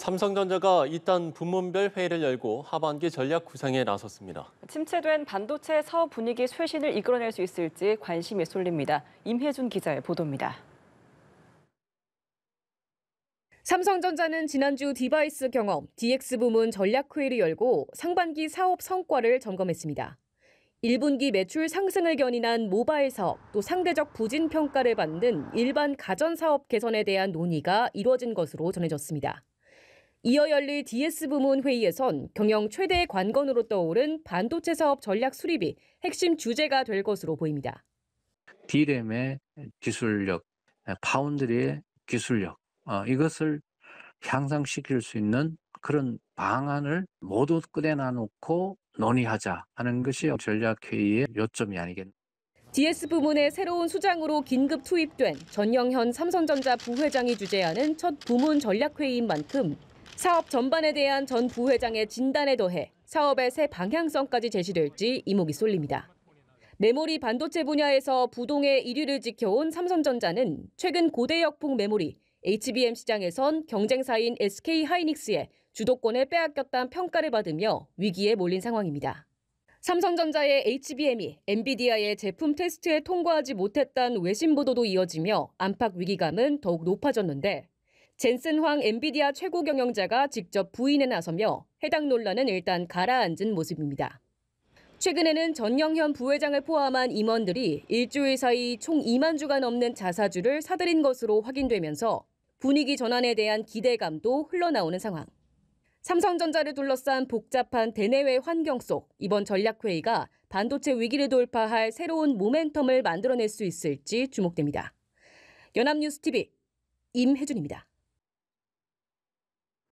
삼성전자가 이딴 부문별 회의를 열고 하반기 전략 구상에 나섰습니다. 침체된 반도체 사업 분위기 쇄신을 이끌어낼 수 있을지 관심이 쏠립니다. 임혜준 기자의 보도입니다. 삼성전자는 지난주 디바이스 경험, DX 부문 전략 회의를 열고 상반기 사업 성과를 점검했습니다. 1분기 매출 상승을 견인한 모바일 사업, 또 상대적 부진 평가를 받는 일반 가전 사업 개선에 대한 논의가 이루어진 것으로 전해졌습니다. 이어 열릴 DS 부문 회의에선 경영 최대 관건으로 떠오른 반도체 사업 전략 수립이 핵심 주제가 될 것으로 보입니다. d m 의 기술력, 아, 파운드리의 기술력 어, 이것을 향상시킬 수 있는 그런 방안을 모두 꺼내놔놓고 논의하자 하는 것이 전략회의의 요점이 아니겠나. DS 부문의 새로운 수장으로 긴급 투입된 전영현 삼성전자 부회장이 주재하는 첫 부문 전략회의인 만큼 사업 전반에 대한 전 부회장의 진단에 더해 사업의 새 방향성까지 제시될지 이목이 쏠립니다. 메모리 반도체 분야에서 부동의 1위를 지켜온 삼성전자는 최근 고대 역풍 메모리 HBM 시장에선 경쟁사인 SK 하이닉스의 주도권을 빼앗겼다는 평가를 받으며 위기에 몰린 상황입니다. 삼성전자의 HBM이 엔비디아의 제품 테스트에 통과하지 못했다는 외신 보도도 이어지며 안팎 위기감은 더욱 높아졌는데 젠슨 황 엔비디아 최고 경영자가 직접 부인에 나서며 해당 논란은 일단 가라앉은 모습입니다. 최근에는 전영현 부회장을 포함한 임원들이 일주일 사이 총 2만 주가 넘는 자사주를 사들인 것으로 확인되면서 분위기 전환에 대한 기대감도 흘러나오는 상황. 삼성전자를 둘러싼 복잡한 대내외 환경 속 이번 전략회의가 반도체 위기를 돌파할 새로운 모멘텀을 만들어낼 수 있을지 주목됩니다. 연합뉴스TV 임혜준입니다.